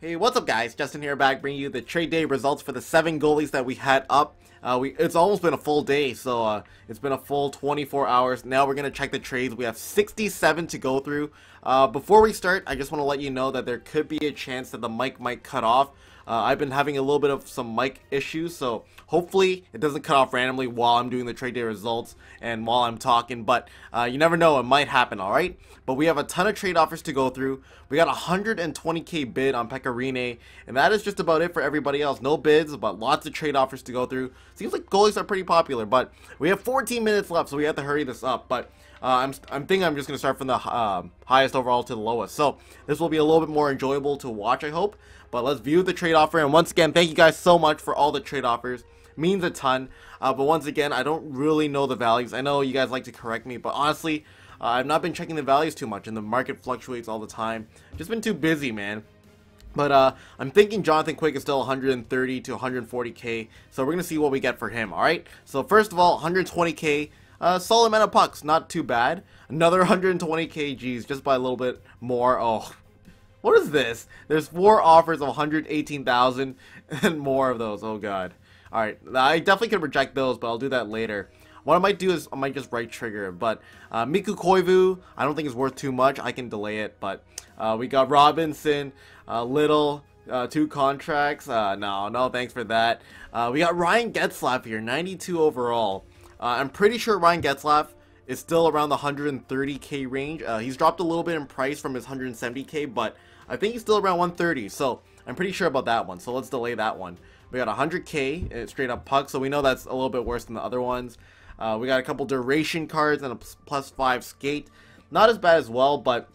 Hey, what's up guys? Justin here back bringing you the trade day results for the seven goalies that we had up. Uh, we It's almost been a full day, so uh, it's been a full 24 hours. Now we're going to check the trades. We have 67 to go through. Uh, before we start, I just want to let you know that there could be a chance that the mic might cut off. Uh, I've been having a little bit of some mic issues, so hopefully it doesn't cut off randomly while I'm doing the trade day results and while I'm talking, but uh, you never know, it might happen, alright? But we have a ton of trade offers to go through. We got 120k bid on Pecorine, and that is just about it for everybody else. No bids, but lots of trade offers to go through. Seems like goalies are pretty popular, but we have 14 minutes left, so we have to hurry this up, but uh, I'm, I'm thinking I'm just going to start from the um, highest overall to the lowest. So this will be a little bit more enjoyable to watch, I hope. But let's view the trade offer. And once again, thank you guys so much for all the trade offers. Means a ton. Uh, but once again, I don't really know the values. I know you guys like to correct me, but honestly, uh, I've not been checking the values too much, and the market fluctuates all the time. Just been too busy, man. But uh, I'm thinking Jonathan Quick is still 130 to 140k, so we're gonna see what we get for him. All right. So first of all, 120k uh, solid amount of pucks, not too bad. Another 120 kgs, just by a little bit more. Oh, what is this? There's four offers of 118,000 and more of those. Oh god. Alright, I definitely can reject those, but I'll do that later. What I might do is I might just right trigger but uh, Miku Koivu, I don't think is worth too much. I can delay it, but uh, we got Robinson, uh, Little, uh, two contracts. Uh, no, no, thanks for that. Uh, we got Ryan Getzlaff here, 92 overall. Uh, I'm pretty sure Ryan Getzlaff is still around the 130k range. Uh, he's dropped a little bit in price from his 170k, but I think he's still around 130. So I'm pretty sure about that one. So let's delay that one. We got 100k uh, straight up puck, so we know that's a little bit worse than the other ones. Uh, we got a couple duration cards and a plus five skate. Not as bad as well, but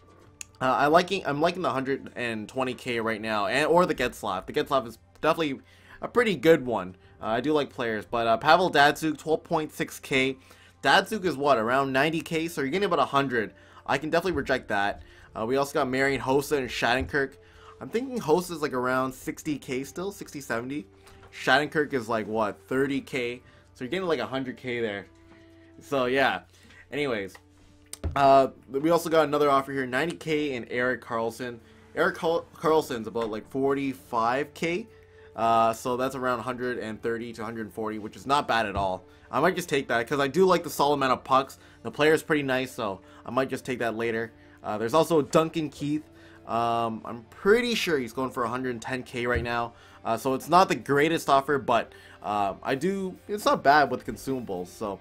uh, I liking I'm liking the 120k right now, and or the Getzlaff. The Getzlaff is definitely a pretty good one. Uh, I do like players, but uh, Pavel Dadzuk 12.6k. Dadzuk is what, around 90k? So you're getting about 100. I can definitely reject that. Uh, we also got Marion Hosa and Shattenkirk. I'm thinking Hosa is like around 60k still, 60, 70. Shattenkirk is like what, 30k? So you're getting like 100k there. So yeah. Anyways, uh, we also got another offer here, 90k and Eric Carlson. Eric Carl Carlson's about like 45k. Uh, so that's around 130 to 140, which is not bad at all. I might just take that because I do like the solid amount of pucks. The player is pretty nice, so I might just take that later. Uh, there's also Duncan Keith. Um, I'm pretty sure he's going for 110k right now. Uh, so it's not the greatest offer, but um, I do. It's not bad with consumables. So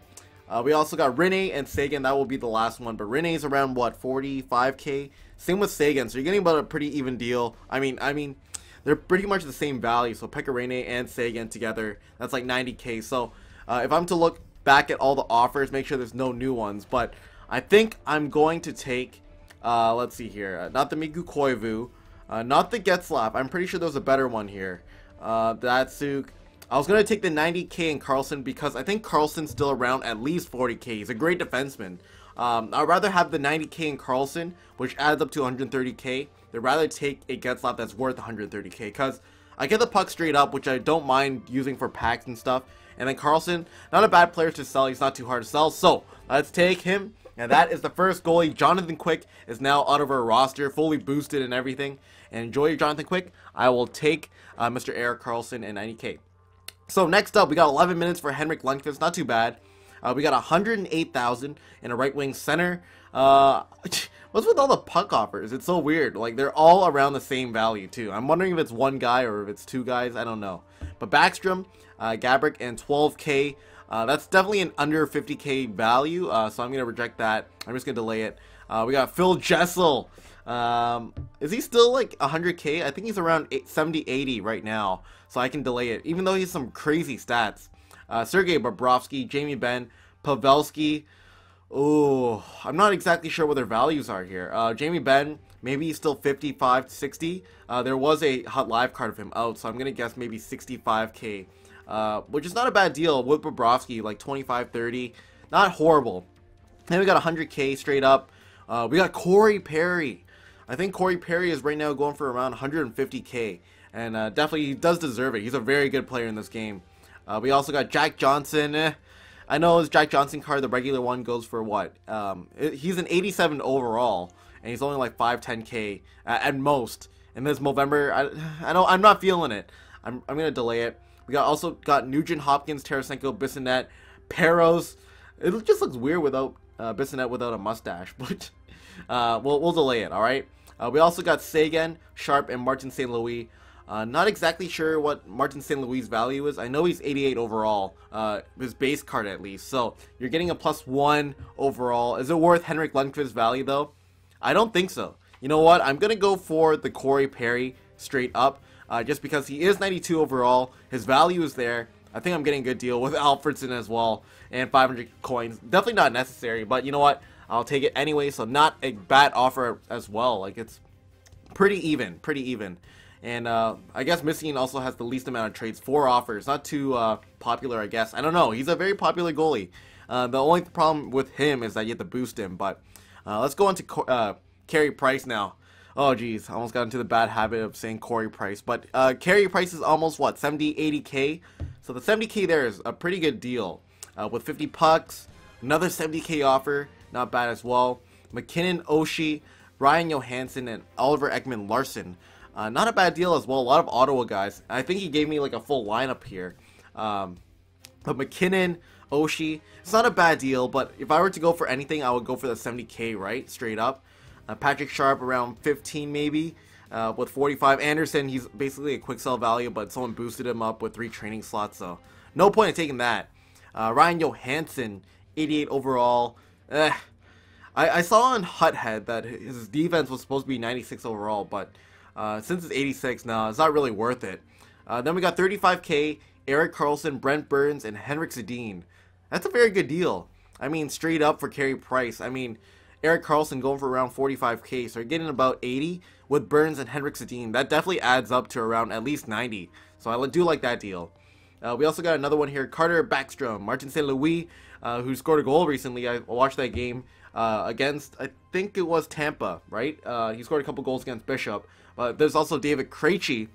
uh, we also got Rene and Sagan. That will be the last one. But Rene's around what 45k. Same with Sagan. So you're getting about a pretty even deal. I mean, I mean they're pretty much the same value. So Pecorine and Sagan together, that's like 90k. So uh, if I'm to look back at all the offers, make sure there's no new ones. But I think I'm going to take, uh, let's see here, uh, not the Migu Koivu, uh, not the Getzlap. I'm pretty sure there's a better one here. Uh, Datsuk. I was going to take the 90k in Carlson because I think Carlson's still around at least 40k. He's a great defenseman. Um, I'd rather have the 90k in Carlson, which adds up to 130k, They'd rather take a get slot that's worth 130k because I get the puck straight up, which I don't mind using for packs and stuff. And then Carlson, not a bad player to sell. He's not too hard to sell. So let's take him. And that is the first goalie. Jonathan Quick is now out of our roster, fully boosted and everything. And enjoy Jonathan Quick. I will take uh, Mr. Eric Carlson and 90k. So next up, we got 11 minutes for Henrik Lundqvist. Not too bad. Uh, we got 108,000 in a right wing center. Uh, What's with all the puck offers? It's so weird. Like, they're all around the same value, too. I'm wondering if it's one guy or if it's two guys. I don't know. But Backstrom, uh, Gabrick, and 12K. Uh, that's definitely an under 50K value, uh, so I'm going to reject that. I'm just going to delay it. Uh, we got Phil Jessel. Um, is he still like 100K? I think he's around 70, 80 right now, so I can delay it, even though he's some crazy stats. Uh, Sergey Bobrovsky, Jamie Benn, Pavelski, Oh, I'm not exactly sure what their values are here. Uh, Jamie Ben, maybe he's still 55 to 60. Uh, there was a hot live card of him out, so I'm going to guess maybe 65k, uh, which is not a bad deal with Bobrovsky, like 25, 30. Not horrible. Then we got 100k straight up. Uh, we got Corey Perry. I think Corey Perry is right now going for around 150k, and uh, definitely he does deserve it. He's a very good player in this game. Uh, we also got Jack Johnson. Eh, I know his Jack Johnson card, the regular one, goes for what? Um, he's an 87 overall, and he's only like 5, 10k at, most. And this November, I, I don't, I'm not feeling it. I'm, I'm gonna delay it. We got also got Nugent Hopkins, Tarasenko, Bissonette, Peros. It just looks weird without uh, Bissonette without a mustache, but uh, we'll, we'll delay it. All right. Uh, we also got Sagan, Sharp, and Martin St. Louis. Uh, not exactly sure what Martin St. Louis' value is. I know he's 88 overall, uh, his base card at least. So you're getting a plus one overall. Is it worth Henrik Lundqvist's value though? I don't think so. You know what? I'm gonna go for the Corey Perry straight up, uh, just because he is 92 overall. His value is there. I think I'm getting a good deal with Alfredson as well and 500 coins. Definitely not necessary, but you know what? I'll take it anyway. So not a bad offer as well. Like it's pretty even, pretty even. And uh, I guess Missing also has the least amount of trades, four offers. Not too uh, popular, I guess. I don't know. He's a very popular goalie. Uh, the only problem with him is that you have to boost him. But uh, let's go on to uh, Carey Price now. Oh, geez. I almost got into the bad habit of saying Corey Price. But uh, Carey Price is almost, what, 70, 80K? So the 70K there is a pretty good deal. Uh, with 50 pucks, another 70K offer. Not bad as well. McKinnon, Oshie, Ryan Johansson, and Oliver Ekman Larson. Uh, not a bad deal as well. A lot of Ottawa guys. I think he gave me like a full lineup here. Um, but McKinnon, Oshi, it's not a bad deal. But if I were to go for anything, I would go for the 70k, right? Straight up. Uh, Patrick Sharp around 15 maybe. Uh, with 45. Anderson, he's basically a quick sell value, but someone boosted him up with three training slots, so no point in taking that. Uh, Ryan Johansson, 88 overall. Eh. I, I saw on Huthead that his defense was supposed to be 96 overall, but uh, since it's 86 now, it's not really worth it. Uh, then we got 35k, Eric Carlson, Brent Burns, and Henrik Sedin. That's a very good deal. I mean, straight up for Carey price. I mean, Eric Carlson going for around 45k, so you're getting about 80 with Burns and Henrik Sedin. That definitely adds up to around at least 90. So I do like that deal. Uh, we also got another one here, Carter Backstrom, Martin St. Louis, uh, who scored a goal recently. I watched that game. Uh, against, I think it was Tampa, right? Uh, he scored a couple goals against Bishop. But there's also David Krejci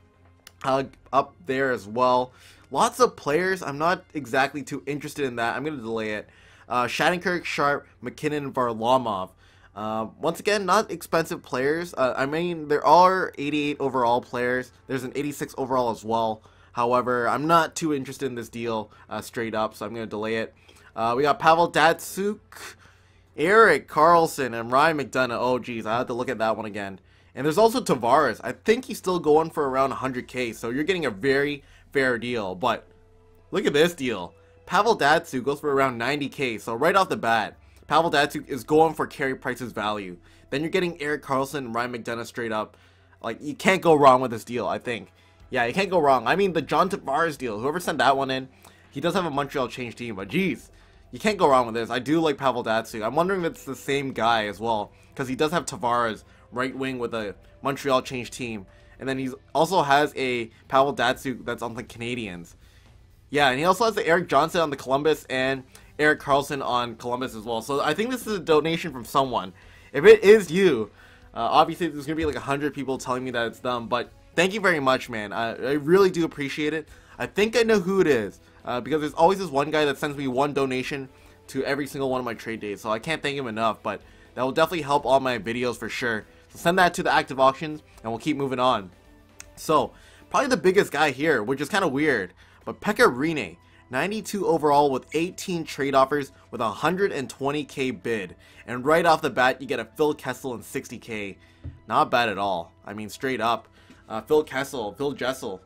uh, up there as well. Lots of players. I'm not exactly too interested in that. I'm going to delay it. Uh, Shattenkirk, Sharp, McKinnon, Varlamov. Uh, once again, not expensive players. Uh, I mean, there are 88 overall players. There's an 86 overall as well. However, I'm not too interested in this deal uh, straight up, so I'm going to delay it. Uh, we got Pavel Datsuk, Eric Carlson and Ryan McDonough. Oh, geez, I have to look at that one again. And there's also Tavares. I think he's still going for around 100k, so you're getting a very fair deal. But look at this deal. Pavel Datsu goes for around 90k, so right off the bat, Pavel Datsu is going for carry price's value. Then you're getting Eric Carlson and Ryan McDonough straight up. Like, you can't go wrong with this deal, I think. Yeah, you can't go wrong. I mean, the John Tavares deal, whoever sent that one in, he does have a Montreal change team, but geez, you can't go wrong with this. I do like Pavel Datsyuk. I'm wondering if it's the same guy as well, because he does have Tavares right wing with a Montreal change team, and then he also has a Pavel Datsyuk that's on the Canadians. Yeah, and he also has the Eric Johnson on the Columbus and Eric Carlson on Columbus as well. So I think this is a donation from someone. If it is you, uh, obviously there's gonna be like hundred people telling me that it's them, but thank you very much, man. I, I really do appreciate it. I think I know who it is uh, because there's always this one guy that sends me one donation to every single one of my trade days. So I can't thank him enough, but that will definitely help all my videos for sure. So send that to the active auctions and we'll keep moving on. So probably the biggest guy here, which is kind of weird, but Pekka Rene. 92 overall with 18 trade offers with 120k bid. And right off the bat, you get a Phil Kessel and 60k. Not bad at all. I mean, straight up. Uh, Phil Kessel, Phil Jessel,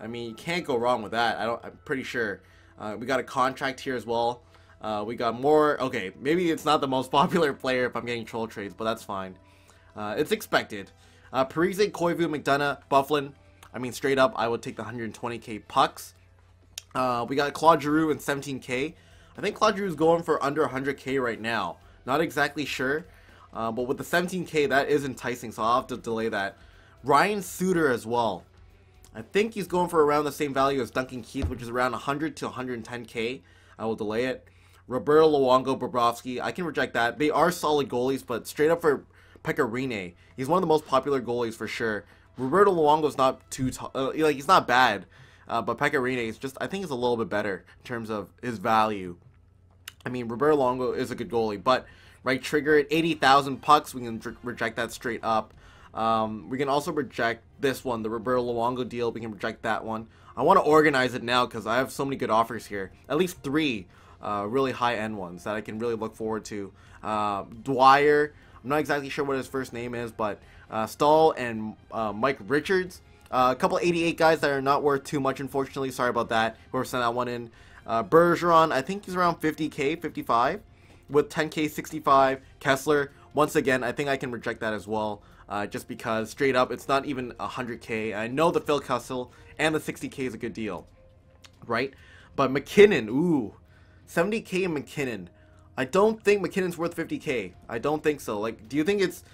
I mean, you can't go wrong with that. I don't. I'm pretty sure. Uh, we got a contract here as well. Uh, we got more. Okay, maybe it's not the most popular player if I'm getting troll trades, but that's fine. Uh, it's expected. Uh, Parise, Koivu, McDonough, Bufflin. I mean, straight up, I would take the 120k pucks. Uh, we got Claude Giroux and 17k. I think Claude Giroux is going for under 100k right now. Not exactly sure, uh, but with the 17k, that is enticing, so I'll have to delay that. Ryan Suter as well. I think he's going for around the same value as Duncan Keith, which is around 100 to 110k. I will delay it. Roberto Luongo, Bobrovsky, I can reject that. They are solid goalies, but straight up for Pecorine, he's one of the most popular goalies for sure. Roberto Luongo's not too uh, like he's not bad, uh, but Pecorine is just I think he's a little bit better in terms of his value. I mean, Roberto Luongo is a good goalie, but right trigger at 80,000 pucks, we can reject that straight up. Um, we can also reject this one, the Roberto Luongo deal. We can reject that one. I want to organize it now because I have so many good offers here. At least three uh, really high-end ones that I can really look forward to. Uh, Dwyer, I'm not exactly sure what his first name is, but uh, Stahl and uh, Mike Richards. Uh, a couple 88 guys that are not worth too much, unfortunately. Sorry about that. Whoever sent that one in. Uh, Bergeron, I think he's around 50k, 55, with 10k, 65. Kessler, once again, I think I can reject that as well. Uh, just because straight up it's not even 100k. I know the Phil Kessel and the 60k is a good deal, right? But McKinnon, ooh, 70k and McKinnon. I don't think McKinnon's worth 50k. I don't think so. Like, do you think it's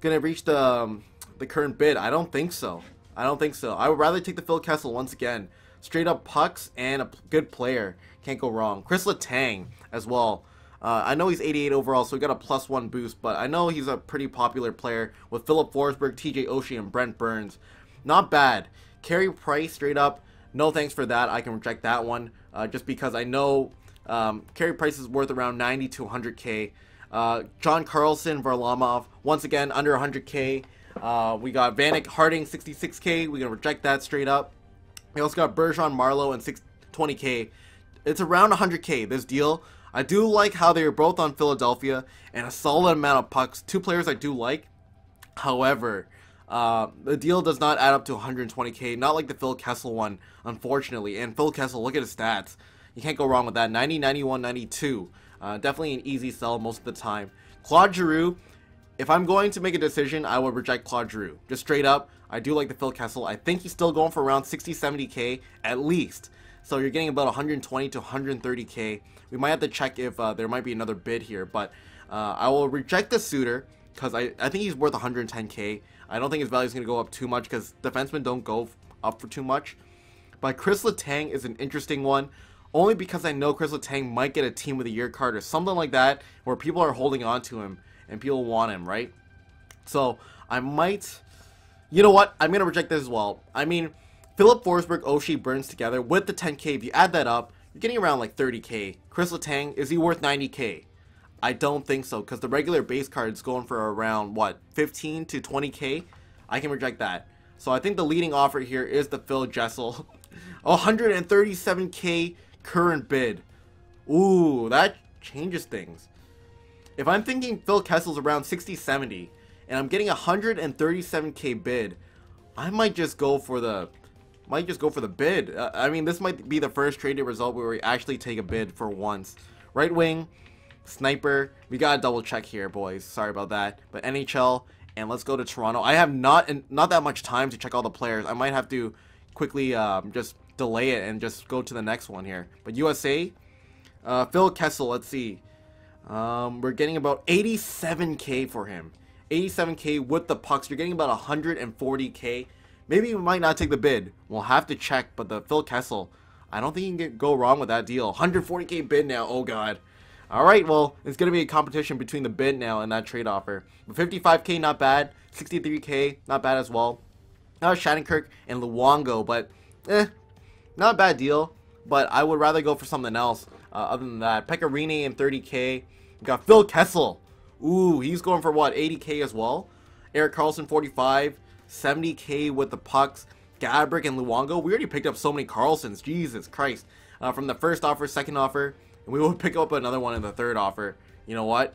gonna reach the um, the current bid? I don't think so. I don't think so. I would rather take the Phil Kessel once again. Straight up pucks and a good player. Can't go wrong. Chris Letang as well. Uh, I know he's 88 overall, so he got a plus one boost, but I know he's a pretty popular player with Philip Forsberg, TJ Oshie, and Brent Burns. Not bad. Carey Price straight up. No thanks for that. I can reject that one uh, just because I know um, Carey Price is worth around 90 to 100k. Uh, John Carlson, Varlamov, once again under 100k. Uh, we got Vanek Harding 66k. We can reject that straight up. We also got Bergeron, Marlowe, and 620k. It's around 100k. This deal I do like how they were both on Philadelphia and a solid amount of pucks. Two players I do like. However, uh, the deal does not add up to 120k, not like the Phil Kessel one, unfortunately. And Phil Kessel, look at his stats. You can't go wrong with that. 90, 91, 92. Uh, definitely an easy sell most of the time. Claude Giroux, if I'm going to make a decision, I would reject Claude Giroux. Just straight up, I do like the Phil Kessel. I think he's still going for around 60, 70k at least. So you're getting about 120 to 130k. We might have to check if uh, there might be another bid here, but uh, I will reject the suitor because I, I think he's worth 110k. I don't think his value is going to go up too much because defensemen don't go up for too much. But Chris Letang is an interesting one only because I know Chris Letang might get a Team of the Year card or something like that where people are holding on to him and people want him, right? So I might... You know what? I'm going to reject this as well. I mean, Philip Forsberg, Oshi Burns together with the 10k, if you add that up, you're getting around like 30k. Chris Letang, is he worth 90k? I don't think so, because the regular base card is going for around, what, 15 to 20k? I can reject that. So I think the leading offer here is the Phil Jessel. 137k current bid. Ooh, that changes things. If I'm thinking Phil Kessel's around 60-70, and I'm getting 137k bid, I might just go for the might just go for the bid. Uh, I mean, this might be the first trade result where we actually take a bid for once. Right wing, sniper. We gotta double check here, boys. Sorry about that. But NHL, and let's go to Toronto. I have not not that much time to check all the players. I might have to quickly um, just delay it and just go to the next one here. But USA, uh, Phil Kessel, let's see. Um, we're getting about 87k for him. 87k with the pucks. You're getting about 140k Maybe we might not take the bid. We'll have to check, but the Phil Kessel, I don't think you can go wrong with that deal. 140k bid now, oh god. Alright, well, it's going to be a competition between the bid now and that trade offer. But 55k, not bad. 63k, not bad as well. Now Shattenkirk and Luongo, but eh, not a bad deal. But I would rather go for something else uh, other than that. Pecorini and 30k. We got Phil Kessel. Ooh, he's going for what, 80k as well? Eric Carlson, 45. 70k with the pucks. Gabrick and Luongo. We already picked up so many Carlsons. Jesus Christ. Uh, from the first offer, second offer, and we will pick up another one in the third offer. You know what?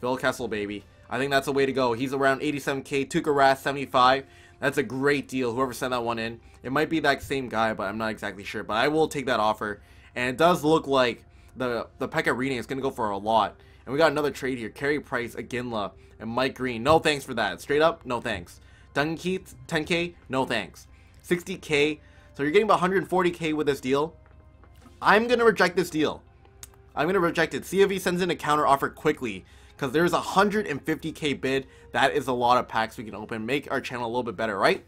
Phil Kessel, baby. I think that's the way to go. He's around 87k. Tuka Rath, 75. That's a great deal. Whoever sent that one in. It might be that same guy, but I'm not exactly sure. But I will take that offer. And it does look like the, the Pekka reading is going to go for a lot. And we got another trade here. Carey Price, Aginla, and Mike Green. No thanks for that. Straight up, no thanks. 10 10K, no thanks. 60K, so you're getting about 140K with this deal. I'm going to reject this deal. I'm going to reject it. See if he sends in a counter offer quickly because there's a 150K bid. That is a lot of packs we can open. Make our channel a little bit better, right?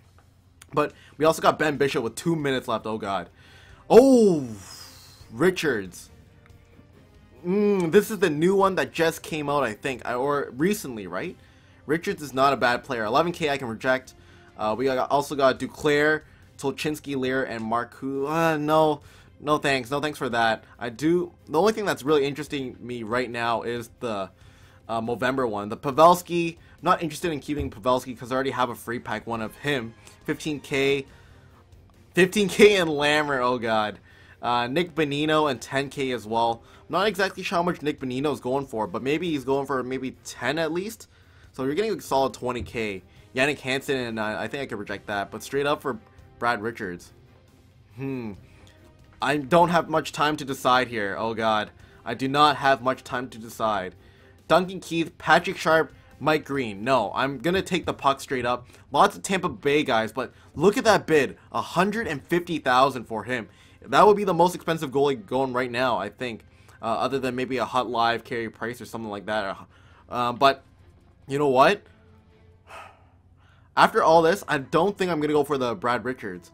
But we also got Ben Bishop with two minutes left. Oh, God. Oh, Richards. Mm, this is the new one that just came out, I think, or recently, right? Richards is not a bad player. 11k I can reject. Uh, we also got Duclair, Tolchinsky, Lear, and Marku. Uh, no, no thanks. No thanks for that. I do. The only thing that's really interesting me right now is the uh, Movember one. The Pavelski. Not interested in keeping Pavelski because I already have a free pack one of him. 15k. 15k and Lammer. Oh god. Uh, Nick Benino and 10k as well. Not exactly sure how much Nick Benino is going for, but maybe he's going for maybe 10 at least. So you're getting a solid 20k. Yannick Hansen, and uh, I think I could reject that, but straight up for Brad Richards. Hmm. I don't have much time to decide here. Oh god. I do not have much time to decide. Duncan Keith, Patrick Sharp, Mike Green. No, I'm going to take the puck straight up. Lots of Tampa Bay guys, but look at that bid. 150000 for him. That would be the most expensive goalie going right now, I think. Uh, other than maybe a hot live carry price or something like that. Uh, but you know what? After all this, I don't think I'm going to go for the Brad Richards.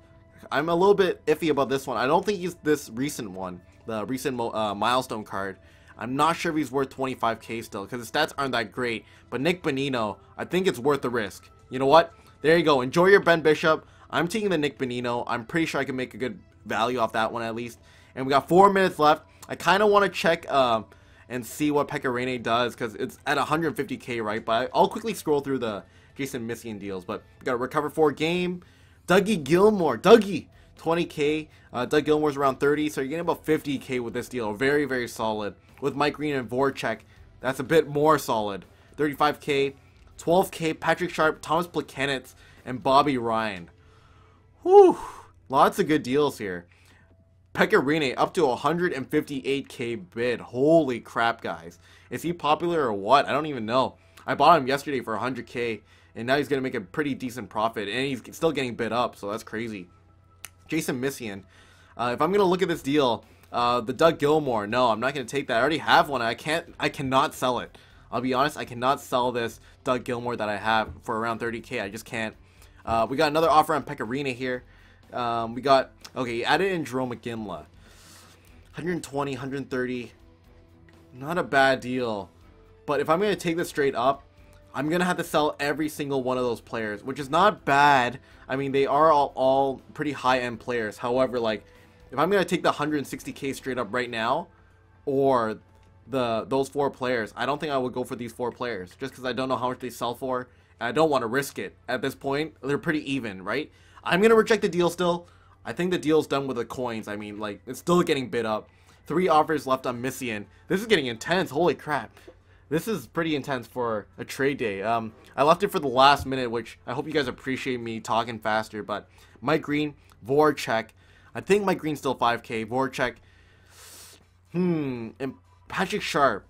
I'm a little bit iffy about this one. I don't think he's this recent one, the recent uh, milestone card. I'm not sure if he's worth 25k still because his stats aren't that great. But Nick Benino, I think it's worth the risk. You know what? There you go. Enjoy your Ben Bishop. I'm taking the Nick Benino. I'm pretty sure I can make a good value off that one at least. And we got four minutes left. I kind of want to check... Uh, and see what Pecorine does because it's at 150k, right? But I'll quickly scroll through the Jason Missian deals. But we got a recover four game. Dougie Gilmore. Dougie! 20k. Uh, Doug Gilmore's around 30, so you're getting about 50k with this deal. Very, very solid. With Mike Green and Voracek, that's a bit more solid. 35k, 12k, Patrick Sharp, Thomas Plakenitz, and Bobby Ryan. Whew! Lots of good deals here. Pecorine up to 158k bid. Holy crap, guys. Is he popular or what? I don't even know. I bought him yesterday for 100k, and now he's going to make a pretty decent profit, and he's still getting bid up, so that's crazy. Jason Missian. Uh, if I'm going to look at this deal, uh, the Doug Gilmore, no, I'm not going to take that. I already have one. I can't, I cannot sell it. I'll be honest, I cannot sell this Doug Gilmore that I have for around 30k. I just can't. Uh, we got another offer on Pecorino here. Um, we got, okay, added in Jerome McGinley. 120, 130. Not a bad deal. But if I'm going to take this straight up, I'm going to have to sell every single one of those players, which is not bad. I mean, they are all, all pretty high-end players. However, like, if I'm going to take the 160k straight up right now, or the those four players, I don't think I would go for these four players, just because I don't know how much they sell for, and I don't want to risk it. At this point, they're pretty even, right? I'm gonna reject the deal still. I think the deal's done with the coins. I mean, like, it's still getting bid up. Three offers left on Missian. This is getting intense. Holy crap. This is pretty intense for a trade day. Um, I left it for the last minute, which I hope you guys appreciate me talking faster. But Mike Green, Voracek. I think Mike Green's still 5K. Voracek. Hmm. And Patrick Sharp.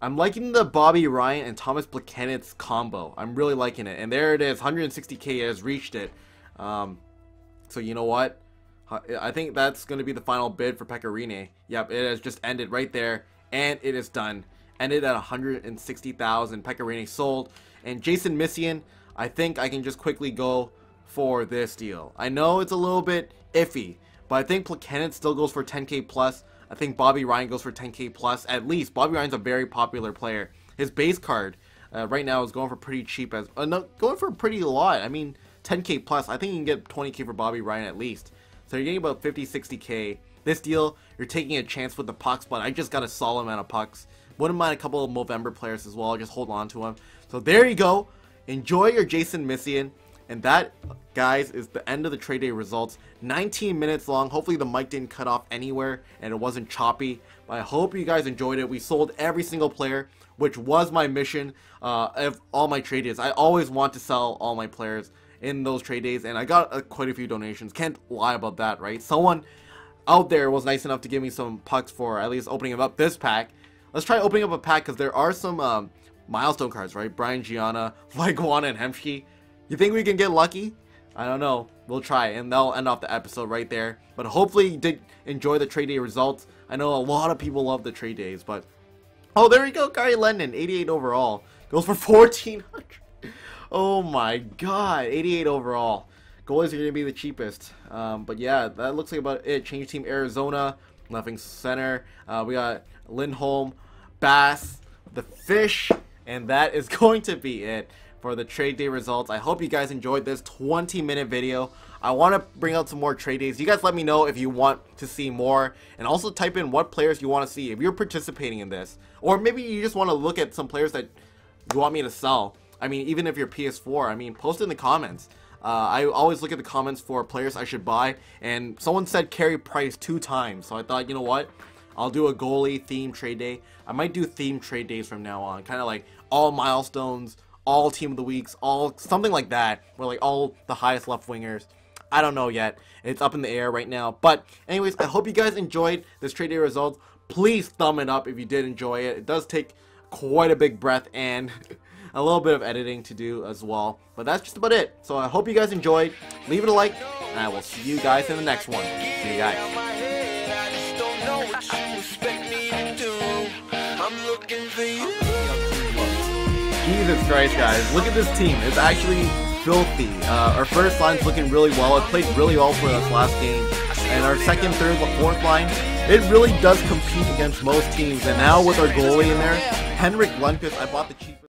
I'm liking the Bobby Ryan and Thomas Blakenitz combo. I'm really liking it. And there it is. 160K has reached it. Um, so you know what? I think that's going to be the final bid for Pecorine. Yep, it has just ended right there, and it is done. Ended at 160,000 Pecorine sold. And Jason Missian, I think I can just quickly go for this deal. I know it's a little bit iffy, but I think Placanet still goes for 10k plus. I think Bobby Ryan goes for 10k plus. At least Bobby Ryan's a very popular player. His base card uh, right now is going for pretty cheap as uh, no, going for pretty lot. I mean, 10k plus. I think you can get 20k for Bobby Ryan at least. So you're getting about 50, 60k. This deal, you're taking a chance with the pucks, but I just got a solid amount of pucks. Wouldn't mind a couple of Movember players as well. Just hold on to them. So there you go. Enjoy your Jason Missian. And that, guys, is the end of the trade day results. 19 minutes long. Hopefully the mic didn't cut off anywhere and it wasn't choppy. But I hope you guys enjoyed it. We sold every single player, which was my mission uh, of all my trade days. I always want to sell all my players in those trade days, and I got uh, quite a few donations. Can't lie about that, right? Someone out there was nice enough to give me some pucks for at least opening up this pack. Let's try opening up a pack because there are some um, milestone cards, right? Brian Gianna, Lyguana, and Hemsky. You think we can get lucky? I don't know. We'll try, and that'll end off the episode right there. But hopefully you did enjoy the trade day results. I know a lot of people love the trade days, but... Oh, there we go. Gary Lennon, 88 overall. Goes for 1,400. Oh my god, 88 overall. Goalies are going to be the cheapest. Um, but yeah, that looks like about it. Change team Arizona, nothing center. Uh, we got Lindholm, Bass, the Fish, and that is going to be it for the trade day results. I hope you guys enjoyed this 20 minute video. I want to bring out some more trade days. You guys let me know if you want to see more and also type in what players you want to see if you're participating in this or maybe you just want to look at some players that you want me to sell. I mean, even if you're PS4, I mean, post in the comments. Uh, I always look at the comments for players I should buy, and someone said carry price two times, so I thought, you know what? I'll do a goalie theme trade day. I might do theme trade days from now on, kind of like all milestones, all team of the weeks, all something like that, where like all the highest left wingers. I don't know yet. It's up in the air right now. But anyways, I hope you guys enjoyed this trade day results. Please thumb it up if you did enjoy it. It does take quite a big breath and a little bit of editing to do as well. But that's just about it. So I hope you guys enjoyed. Leave it a like, and I will see you guys in the next one. See you guys. Jesus Christ, guys. Look at this team. It's actually filthy. Uh, our first line's looking really well. It played really well for us last game. And our second, third, fourth line, it really does compete against most teams. And now with our goalie in there, Henrik Lundqvist, I bought the cheapest.